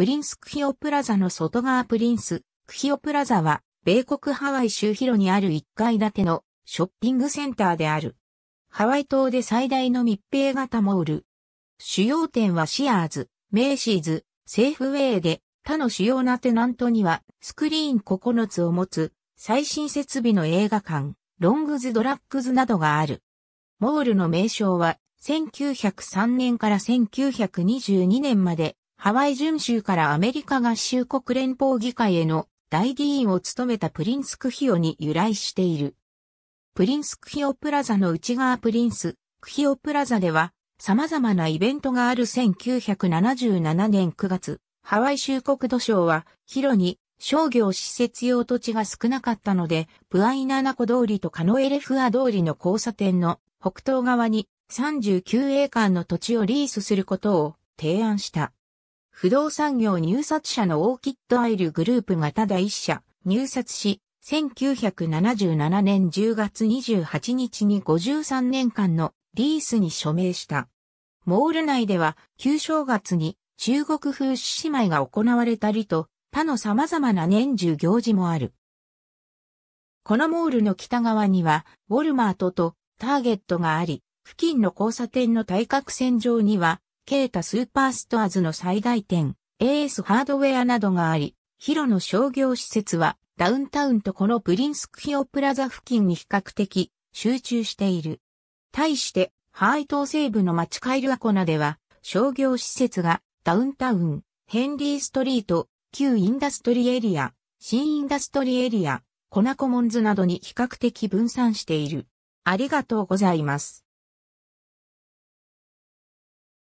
プリンスクヒオプラザの外側プリンスクヒオプラザは、米国ハワイ州広にある1階建てのショッピングセンターである。ハワイ島で最大の密閉型モール。主要店はシアーズ、メイシーズ、セーフウェイで、他の主要なテナントには、スクリーン9つを持つ、最新設備の映画館、ロングズドラッグズなどがある。モールの名称は、1903年から1922年までハワイ準州からアメリカ合衆国連邦議会への大議員を務めたプリンスクヒオに由来している。プリンスクヒオプラザの内側プリンスクヒオプラザでは様々なイベントがある1977年9月、ハワイ州国土省はヒロに商業施設用土地が少なかったので、プアイナナコ通りとカノエレフア通りの交差点の北東側に39エーカーの土地をリースすることを提案した。不動産業入札者のオーキッドアイルグループがただ一社入札し、1977年10月28日に53年間のリースに署名した。モール内では旧正月に中国風獅子舞が行われたりと他の様々な年中行事もある。このモールの北側にはウォルマートとターゲットがあり、付近の交差点の対角線上にはケータスーパーストアズの最大店、AS ハードウェアなどがあり、広野商業施設はダウンタウンとこのプリンスクヒオプラザ付近に比較的集中している。対して、ハワイ島西部の町カイルアコナでは、商業施設がダウンタウン、ヘンリーストリート、旧インダストリエリア、新インダストリエリア、コナコモンズなどに比較的分散している。ありがとうございます。